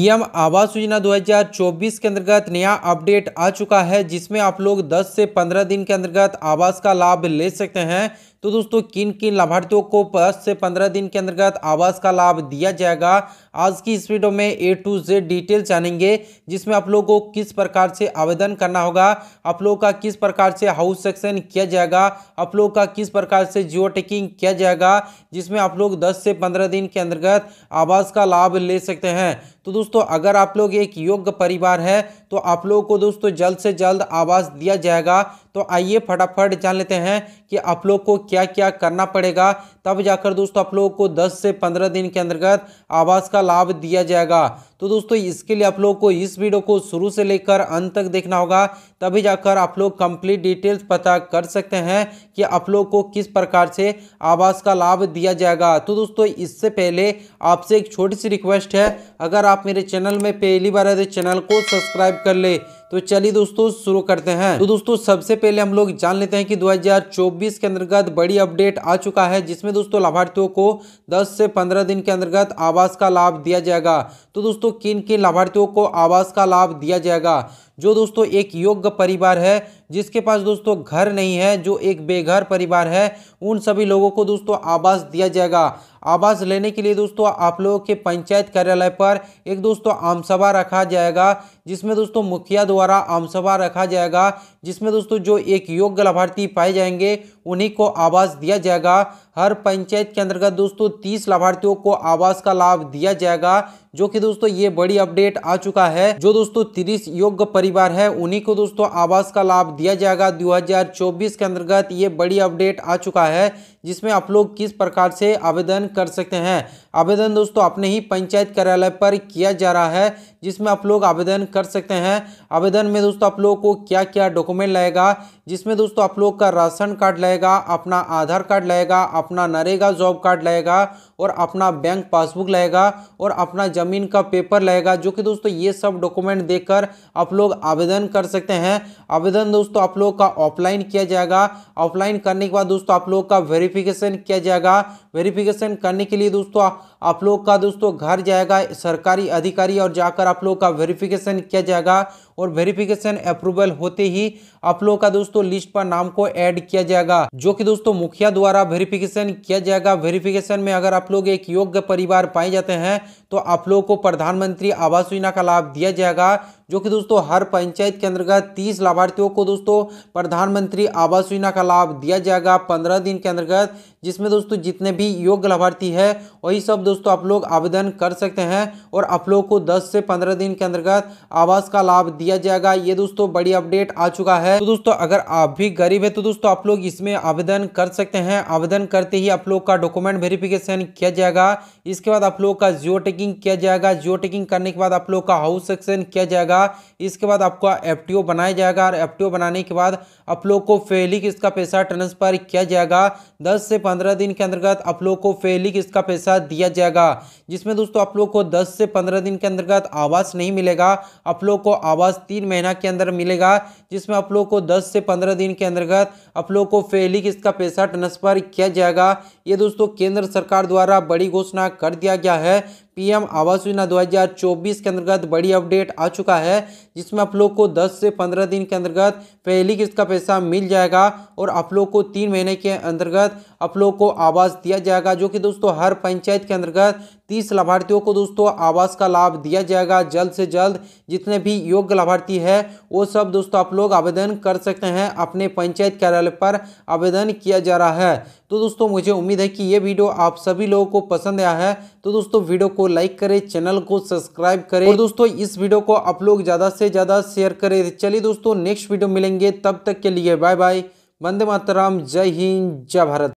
PM आवास योजना 2024 के अंतर्गत नया अपडेट आ चुका है जिसमें आप लोग 10 से 15 दिन के अंतर्गत आवास का लाभ ले सकते हैं तो दोस्तों किन किन लाभार्थियों को पाँच से पंद्रह दिन के अंतर्गत आवास का लाभ दिया जाएगा आज की इस वीडियो में ए टू जेड डिटेल जानेंगे जिसमें आप लोगों को किस प्रकार से आवेदन करना होगा आप लोगों का किस प्रकार से हाउस सेक्शन किया जाएगा आप लोगों का किस प्रकार से जियो टेकिंग किया जाएगा जिसमें आप लोग 10 से 15 दिन के अंतर्गत आवास का लाभ ले सकते हैं तो दोस्तों अगर आप लोग एक योग्य परिवार है तो आप लोगों को दोस्तों जल्द से जल्द आवास दिया जाएगा तो आइए फटाफट जान लेते हैं कि आप लोग को क्या क्या करना पड़ेगा तब जाकर दोस्तों आप लोगों को 10 से 15 दिन के अंतर्गत आवास का लाभ दिया जाएगा तो दोस्तों इसके लिए आप लोगों को इस वीडियो को शुरू से लेकर अंत तक देखना होगा तभी जाकर आप लोग कंप्लीट डिटेल्स पता कर सकते हैं कि आप लोग को किस प्रकार से आवास का लाभ दिया जाएगा तो दोस्तों इससे पहले आपसे एक छोटी सी रिक्वेस्ट है अगर आप मेरे चैनल में पहली बार आए तो चैनल को सब्सक्राइब कर ले तो चलिए दोस्तों शुरू करते हैं तो दोस्तों सबसे पहले हम लोग जान लेते हैं कि दो के अंतर्गत बड़ी अपडेट आ चुका है जिसमें इसमें दोस्तों लाभार्थियों को 10 से 15 दिन के अंतर्गत आवास का लाभ दिया जाएगा तो दोस्तों किन किन लाभार्थियों को आवास का लाभ दिया जाएगा जो दोस्तों एक योग्य परिवार है जिसके पास दोस्तों घर नहीं है जो एक बेघर परिवार है उन सभी लोगों को दोस्तों आवास दिया जाएगा आवास लेने के लिए दोस्तों आप लोगों के पंचायत कार्यालय पर एक दोस्तों आमसभा रखा जाएगा जिसमें दोस्तों मुखिया द्वारा आमसभा रखा जाएगा जिसमें दोस्तों जो एक योग्य लाभार्थी पाए जाएंगे उन्हीं को आवास दिया जाएगा हर पंचायत के अंतर्गत दोस्तों तीस लाभार्थियों को आवास का लाभ दिया जाएगा जो कि दोस्तों ये बड़ी अपडेट आ चुका है जो दोस्तों तीस योग्य परिवार है उन्हीं को दोस्तों आवास का लाभ दिया जाएगा 2024 के अंतर्गत ये बड़ी अपडेट आ चुका है जिसमें आप लोग किस प्रकार से आवेदन कर सकते हैं आवेदन दोस्तों अपने ही पंचायत कार्यालय पर किया जा रहा है जिसमें आप लोग आवेदन कर सकते हैं आवेदन में दोस्तों आप लोगों को क्या क्या डॉक्यूमेंट लगेगा जिसमें दोस्तों आप लोग का राशन कार्ड लगेगा अपना आधार कार्ड लगेगा अपना नरेगा जॉब कार्ड लगेगा और अपना बैंक पासबुक लगेगा और अपना जमीन का पेपर लगेगा जो कि दोस्तों ये सब डॉक्यूमेंट देकर आप लोग आवेदन कर सकते हैं आवेदन दोस्तों आप लोग का ऑफलाइन किया जाएगा ऑफलाइन करने के बाद दोस्तों आप लोग का वेरिफिकेशन किया जाएगा वेरिफिकेशन करने के लिए दोस्तों आप लोग का दोस्तों घर जाएगा सरकारी अधिकारी और जाकर आप लोग का वेरिफिकेशन किया जाएगा और वेरिफिकेशन अप्रूवल होते ही आप लोगों का दोस्तों लिस्ट पर नाम को ऐड किया जाएगा जो कि दोस्तों मुखिया द्वारा वेरिफिकेशन किया जाएगा वेरिफिकेशन में अगर आप लोग एक योग्य परिवार पाए जाते हैं तो आप लोगों को प्रधानमंत्री आवास योजना का लाभ दिया जाएगा जो कि दोस्तों हर पंचायत के अंतर्गत तीस लाभार्थियों को दोस्तों प्रधानमंत्री आवास योजना का लाभ दिया जाएगा पंद्रह दिन के अंतर्गत जिसमें दोस्तों जितने भी योग्य लाभार्थी है वही सब दोस्तों आप लोग आवेदन कर सकते हैं और आप लोग को दस से पंद्रह दिन के अंतर्गत आवास का लाभ दिया जाएगा ये दोस्तों बड़ी अपडेट आ चुका है तो दोस्तों अगर आप भी गरीब है तो दोस्तों आप लोग इसमें आवेदन कर सकते हैं आवेदन करते ही आप लोग का डॉक्यूमेंट वेरिफिकेशन किया जाएगा इसके बाद आप लोग का जियो टेकिंग किया जाएगा जियो टेकिंग करने के बाद आप लोग का हाउस सेक्शन किया जाएगा जाएगा इसके बाद आपका एफ बनाया जाएगा और एफ बनाने के बाद आप लोग को फेलिक इसका पैसा ट्रांसफर किया जाएगा दस से पंद्रह दिन के अंतर्गत आप लोग को फेलिक इसका पैसा दिया जाएगा जिसमें दोस्तों आप लोग को दस से पंद्रह दिन के अंतर्गत आवास नहीं मिलेगा आप लोग को आवास तीन महीना के अंदर मिलेगा जिसमें आप लोग को दस से पंद्रह दिन के अंतर्गत आप लोग को फेलिक इसका पैसा ट्रांसफर किया जाएगा ये दोस्तों केंद्र सरकार द्वारा बड़ी घोषणा कर दिया गया है पीएम आवास योजना 2024 के अंतर्गत बड़ी अपडेट आ चुका है जिसमें आप लोग को 10 से 15 दिन के अंतर्गत पहली किस्त का पैसा मिल जाएगा और आप लोग को तीन महीने के अंतर्गत आप लोगों को आवास दिया जाएगा जो कि दोस्तों हर पंचायत के अंतर्गत तीस लाभार्थियों को दोस्तों आवास का लाभ दिया जाएगा जल्द से जल्द जितने भी योग्य लाभार्थी है वो सब दोस्तों आप लोग आवेदन कर सकते हैं अपने पंचायत कार्यालय पर आवेदन किया जा रहा है तो दोस्तों मुझे उम्मीद है कि ये वीडियो आप सभी लोगों को पसंद आया है तो दोस्तों वीडियो को लाइक करें चैनल को सब्सक्राइब करें और दोस्तों इस वीडियो को आप लोग ज़्यादा से ज़्यादा शेयर करें चलिए दोस्तों नेक्स्ट वीडियो मिलेंगे तब तक के लिए बाय बाय वंदे मातराम जय हिंद जय भारत